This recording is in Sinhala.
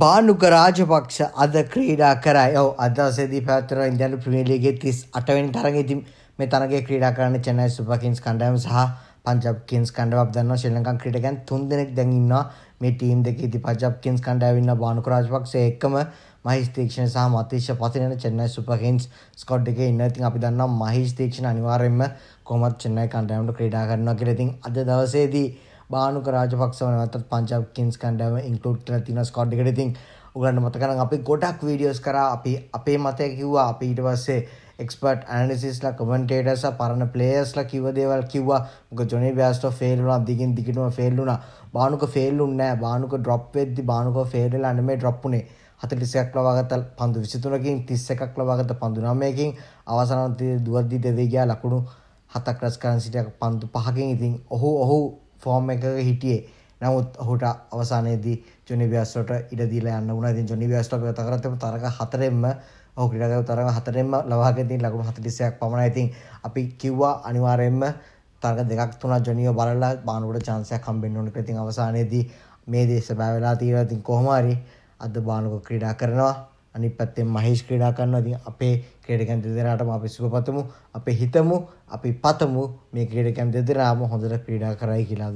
ಭಾನುಕ ರಾಜಪಕ್ಷ අද ක්‍රීඩා කරයි. ඔව් අද දවසේදී පැවැත්වෙන ඉන්දියානු ප්‍රීමියර් ලීගයේ 38 වෙනි තරගයේදී මේ තරගයේ ක්‍රීඩා කරන චෙන්නයි සුපර් කිංස් කණ්ඩායම සහ පංජාබ් කිංස් කණ්ඩායම අපි දන්නවා ශ්‍රී ලංකන් ක්‍රීඩකයන් 3 දෙනෙක් දැන් ඉන්නවා මේ ටීම් දෙකේදී පංජාබ් කිංස් කණ්ඩායම ඉන්නවා භානුක රාජපක්ෂ එක්කම මහිස් තීක්ෂණ සහ Matheesha Pathirana Chennai super kings squad එකේ ඉන්න. ඉතින් අපි දන්නවා මහිස් තීක්ෂණ අනිවාර්යයෙන්ම කොහොමත් චෙන්නයි කණ්ඩායමට ක්‍රීඩා කරනවා කියලා. ඉතින් අද දවසේදී බානුක රාජපක්ෂව නැවතත් පංචාබ් කින්ස් කණ්ඩායම ඉන්ක්ලූඩ් කරලා තියෙනවා ස්කොඩ් එකට. ඉතින් ඔයගලන්ට මතක නම් අපි ගොඩක් වීඩියෝස් කරා අපි අපේ මතය කිව්වා. අපි ඊට පස්සේ එක්ස්පර්ට් ඇනලිසිස්ලා කමෙන්ටේටර්ස්ලා පරණ ප්ලේයර්ස්ලා කිව්ව දේවල් කිව්වා. මොකද ජොනි බෑස්ටෝ ෆේල් වුණා. දිගින් දිගටම ෆේල් වුණා. බානුක ෆේල් වුණේ නැහැ. බානුක ඩ්‍රොප් වෙද්දි බානුක ෆේල් වෙලා නෙමෙයි ඩ්‍රොප් වුණේ. හතලිසියක් ලබාගත පන්දු විසිතුනකින් තිස්ස එකක් ලබාගත පන්දු නමයකින් අවසනන්තය දුවද්දි දෙවේගයා ලකුණු හතක් රැස් කරන් සිටිය පන්දු පහකින් ඉතින් ඔහු ඔහු ෆෝම් එකක හිටියේ. නමුත් ඔහුට අවසානයේදී ජොනි බියස්ට්ට ඉඩ දීලා යන්න වුණා. ඉතින් ජොනි බියස්ට්ට අපි කතා කරත් තරග හතරෙන්ම ඔහු ක්‍රීඩා කරපු තරග හතරෙන්ම ලවාගෙන ඉතින් ලකුණු 46ක් පමණයි. ඉතින් අපි කිව්වා අනිවාර්යයෙන්ම තරග දෙකක් තුනක් ජොනිව බලලා බානුවට chance එකක් හම්බෙන්න ඕන කියලා. ඉතින් අවසානයේදී මේ දේශ බෑ වෙලා තියෙනවා. ඉතින් කොහොම හරි අද බානුක ක්‍රීඩා කරනවා. අනිත් පැත්තෙන් මහේෂ් ක්‍රීඩා කරනවා. ඉතින් අපේ ක්‍රීඩකයන් දෙදෙනාටම අපි සුබපතමු. අපි හිතමු, අපි පතමු මේ ක්‍රීඩකයන් දෙදෙනාම හොඳට ක්‍රීඩා කරයි කියලා